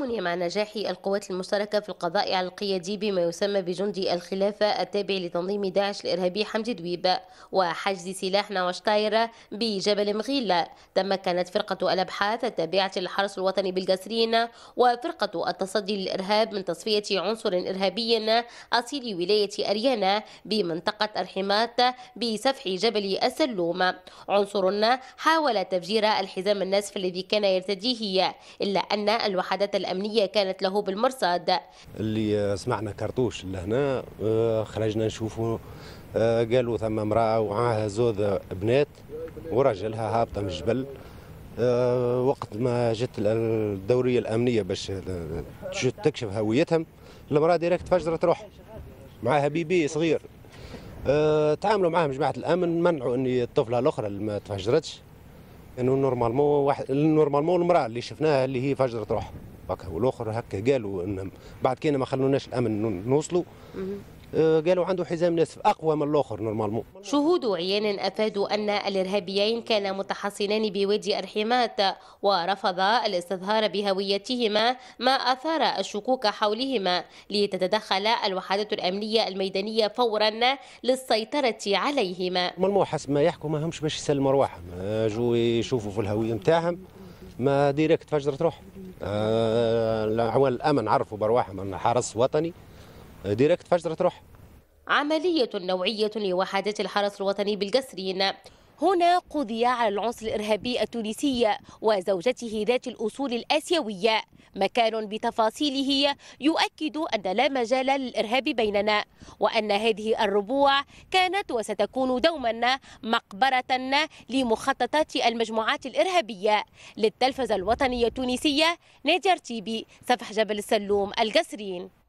تمني مع نجاح القوات المشتركة في القضاء على القيادي بما يسمى بجندي الخلافة التابع لتنظيم داعش الإرهابي حمد دويب وحجز سلاح ناوشتاير بجبل مغيلة تمكنت فرقة الأبحاث التابعة للحرس الوطني بالقصرين وفرقة التصدي للإرهاب من تصفية عنصر إرهابي أصيل ولاية أريانا بمنطقة أرحمات بسفح جبل السلوم عنصر حاول تفجير الحزام الناسف الذي كان يرتديه إلا أن الوحدات الأمنية كانت له بالمرصاد اللي سمعنا كرطوش لهنا آه، خرجنا نشوفوا آه، قالوا ثم امرأة وعاها زود بنات وراجلها هابطة من الجبل آه، وقت ما جت الدورية الأمنية باش تكشف هويتهم المرأة ديريكت فجرت روح معاها بيبي صغير أه تعاملوا معاهم جماعه الامن منعوا ان الطفله الاخرى اللي ما تفجرتش انه نورمالمون واحد نورمالمون المراه اللي شفناها اللي هي فجرت روحها هكا والاخر هكا قالوا ان بعد كينا ما خلوناش الامن نوصلوا آه، قالوا عنده حزام نصف اقوى من الاخر نورمالمون شهود عيان افادوا ان الارهابيين كانا متحصنان بوادي ارحيمات ورفضا الاستظهار بهويتهما ما اثار الشكوك حولهما لتتدخل الوحدات الامنيه الميدانيه فورا للسيطره عليهما نورمالمون حسب ما يحكوا ما همش باش يسلموا ارواحهم آه، جو يشوفوا في الهويه نتاعهم ما ديريكت فجرت روحهم العوان آه، الامن عرفوا برواحهم ان حرس وطني آه، ديريكت فجرت روحهم عملية نوعية لوحدات الحرس الوطني بالقسرين هنا قضي على العنصر الإرهابي التونسي وزوجته ذات الأصول الآسيوية مكان بتفاصيله يؤكد أن لا مجال للإرهاب بيننا وأن هذه الربوع كانت وستكون دوما مقبرة لمخططات المجموعات الإرهابية للتلفزة الوطنية التونسية نادي تيبي صفح جبل السلوم القصرين